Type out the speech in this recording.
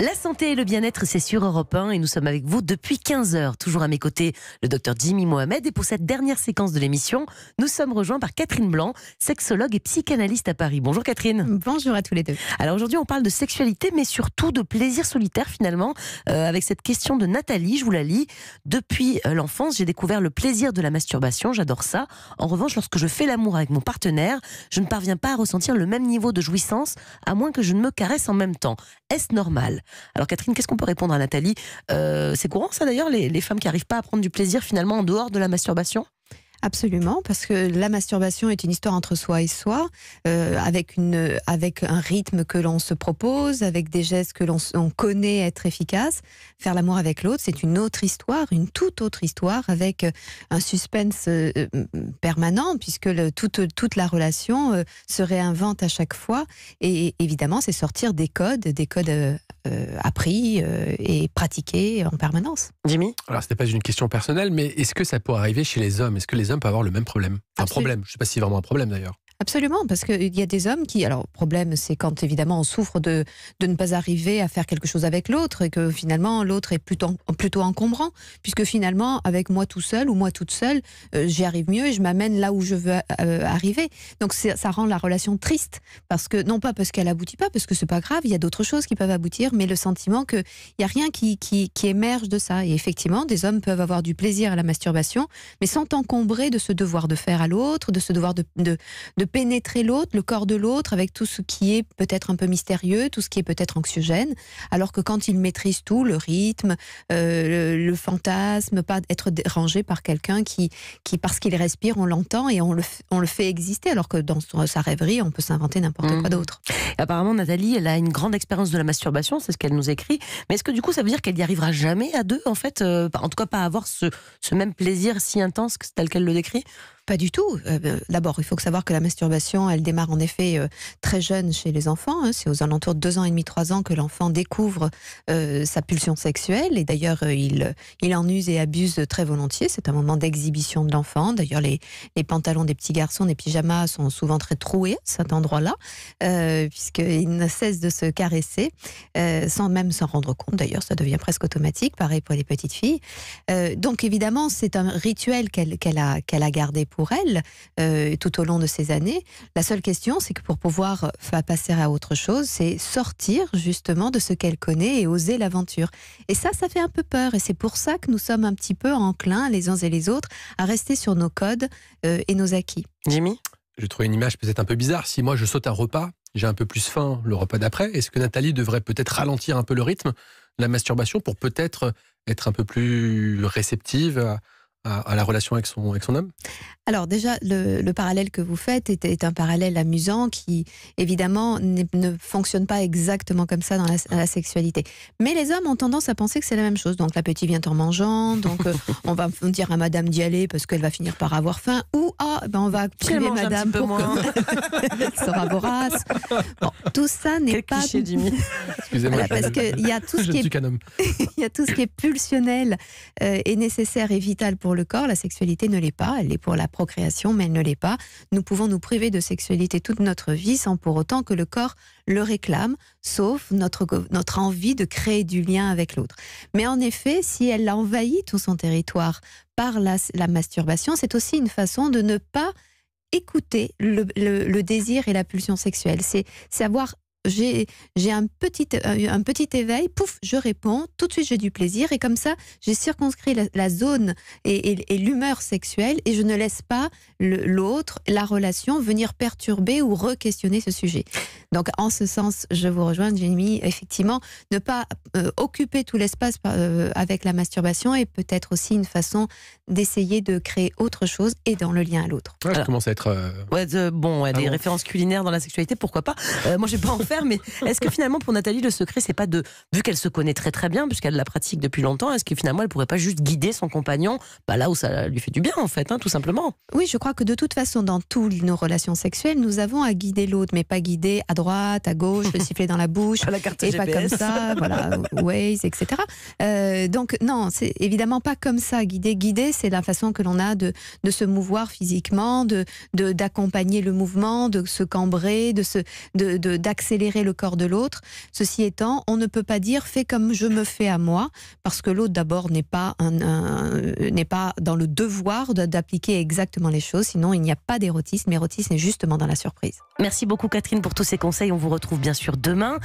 La santé et le bien-être, c'est sur Europe 1 et nous sommes avec vous depuis 15 heures. Toujours à mes côtés, le docteur Jimmy Mohamed. Et pour cette dernière séquence de l'émission, nous sommes rejoints par Catherine Blanc, sexologue et psychanalyste à Paris. Bonjour Catherine. Bonjour à tous les deux. Alors aujourd'hui, on parle de sexualité, mais surtout de plaisir solitaire finalement, euh, avec cette question de Nathalie. Je vous la lis. Depuis euh, l'enfance, j'ai découvert le plaisir de la masturbation. J'adore ça. En revanche, lorsque je fais l'amour avec mon partenaire, je ne parviens pas à ressentir le même niveau de jouissance, à moins que je ne me caresse en même temps. Est-ce normal alors Catherine, qu'est-ce qu'on peut répondre à Nathalie euh, C'est courant ça d'ailleurs, les, femmes qui n'arrivent pas à prendre du plaisir finalement en dehors de la masturbation Absolument, parce que la masturbation est une histoire entre soi et soi, euh, avec, une, avec un rythme que l'on se propose, avec des gestes que l'on connaît être efficaces. Faire l'amour avec l'autre, c'est une autre histoire, une toute autre histoire, avec euh, un suspense permanent, puisque toute, toute la relation se réinvente à chaque fois. Et évidemment, c'est sortir des codes, des codes euh, appris euh, et pratiqué en permanence. Jimmy Alors, ce n'est pas une question personnelle, mais est-ce que ça peut arriver chez les hommes Est-ce que les hommes peuvent avoir le même problème Un problème, je ne sais pas si vraiment un problème d'ailleurs. Absolument, parce qu'il y a des hommes qui. Alors, le problème, c'est quand évidemment on souffre de, de ne pas arriver à faire quelque chose avec l'autre et que finalement l'autre est plutôt, plutôt encombrant, puisque finalement, avec moi tout seul ou moi toute seule, euh, j'y arrive mieux et je m'amène là où je veux euh, arriver. Donc, ça rend la relation triste, parce que, non pas parce qu'elle aboutit pas, parce que c'est pas grave, il y a d'autres choses qui peuvent aboutir, mais le sentiment qu'il n'y a rien qui, qui, qui émerge de ça. Et effectivement, des hommes peuvent avoir du plaisir à la masturbation, mais sans encombrer de ce devoir de faire à l'autre, de ce devoir de, de pénétrer l'autre, le corps de l'autre, avec tout ce qui est peut-être un peu mystérieux, tout ce qui est peut-être anxiogène, alors que quand il maîtrise tout, le rythme, euh, le, fantasme, pas être dérangé par quelqu'un qui, qui, parce qu'il respire, on l'entend et on le, fait exister, alors que dans sa rêverie, on peut s'inventer n'importe quoi mhm. d'autre. Apparemment, Nathalie, elle a une grande expérience de la masturbation, c'est ce qu'elle nous écrit, mais est-ce que du coup, ça veut dire qu'elle n'y arrivera jamais à deux, en fait, euh, en tout cas pas avoir ce, ce même plaisir si intense tel qu'elle le décrit pas du tout. Euh, ben, d'abord, il faut savoir que la masturbation, elle démarre en effet euh, très jeune chez les enfants. Hein. C'est aux alentours de deux ans et demi, trois ans que l'enfant découvre euh, sa pulsion sexuelle. Et d'ailleurs, il, il en use et abuse très volontiers. C'est un moment d'exhibition de l'enfant. D'ailleurs, les, pantalons des petits garçons, des pyjamas sont souvent très troués à cet endroit-là, puisqu'ils ne cesse de se caresser sans même s'en rendre compte. D'ailleurs, ça devient presque automatique. Pareil pour les petites filles. donc, évidemment, c'est un rituel qu'elle a, qu'elle a gardé pour pour elle euh, tout au long de ces années. La seule question, c'est que pour pouvoir passer à autre chose, c'est sortir justement de ce qu'elle connaît et oser l'aventure. Et ça, ça fait un peu peur. Et c'est pour ça que nous sommes un petit peu enclins, les uns et les autres, à rester sur nos codes euh, et nos acquis. Jimmy je trouvais une image peut-être un peu bizarre. Si moi je saute un repas, j'ai un peu plus faim le repas d'après. Est-ce que Nathalie devrait peut-être ralentir un peu le rythme de la masturbation pour peut-être être un peu plus réceptive à, à, la relation avec son, avec son homme Alors déjà, le, le parallèle que vous faites est, un parallèle amusant qui, évidemment, ne fonctionne pas exactement comme ça dans la, sexualité. Mais les hommes ont tendance à penser que c'est la même chose. Donc, la petite vient en mangeant, donc on va dire à madame d'y aller parce qu'elle va finir par avoir faim, ou ah, ben on va tuer madame pour qu'elle soit sera vorace. Bon, tout ça n'est pas... Cliché, Jimmy. Excusez-moi. parce qu'il y, a tout ce qui il y a tout ce qui est pulsionnel euh, et nécessaire et vital pour le corps, la sexualité ne l'est pas. Elle est pour la procréation, mais elle ne l'est pas. Nous pouvons nous priver de sexualité toute notre vie sans pour autant que le corps le réclame, sauf notre, notre envie de créer du lien avec l'autre. Mais en effet, si elle a tout son territoire par la, masturbation, c'est aussi une façon de ne pas écouter le, désir et la pulsion sexuelle. C'est savoir j'ai un petit, euh, un petit éveil, pouf, je réponds, tout de suite j'ai du plaisir, et comme ça, j'ai circonscrit la, zone et, l'humeur sexuelle, et je ne laisse pas l'autre, la relation, venir perturber ou re-questionner ce sujet. Donc, en ce sens, je vous rejoins, Jenny, effectivement, ne pas euh, occuper tout l'espace euh, avec la masturbation est peut-être aussi une façon d'essayer de créer autre chose et dans le lien à l'autre. Ouais, je commence à être. bon, des références culinaires dans la sexualité, pourquoi pas Moi, j'ai pas envie faire, mais est-ce que finalement pour Nathalie le secret c'est pas de vu qu'elle se connaît très très bien puisqu'elle la pratique depuis longtemps, est-ce que finalement elle pourrait pas juste guider son compagnon bah, là où ça lui fait du bien en fait, hein, tout simplement. Oui, je crois que de toute façon dans toutes nos relations sexuelles, nous avons à guider l'autre, mais pas guider à droite, à gauche, le siffler dans la bouche, la carte et pas comme ça, voilà, ways, etc. Euh, donc non, c'est évidemment pas comme ça. Guider, guider, c'est la façon que l'on a de, de se mouvoir physiquement, de d'accompagner le mouvement, de se cambrer, de se d'accélérer accélérer le corps de l'autre. Ceci étant, on ne peut pas dire fais comme je me fais à moi, parce que l'autre d'abord n'est pas, n'est pas dans le devoir d'appliquer exactement les choses, sinon il n'y a pas d'érotisme. L'érotisme est justement dans la surprise. Merci beaucoup Catherine pour tous ces conseils. On vous retrouve bien sûr demain.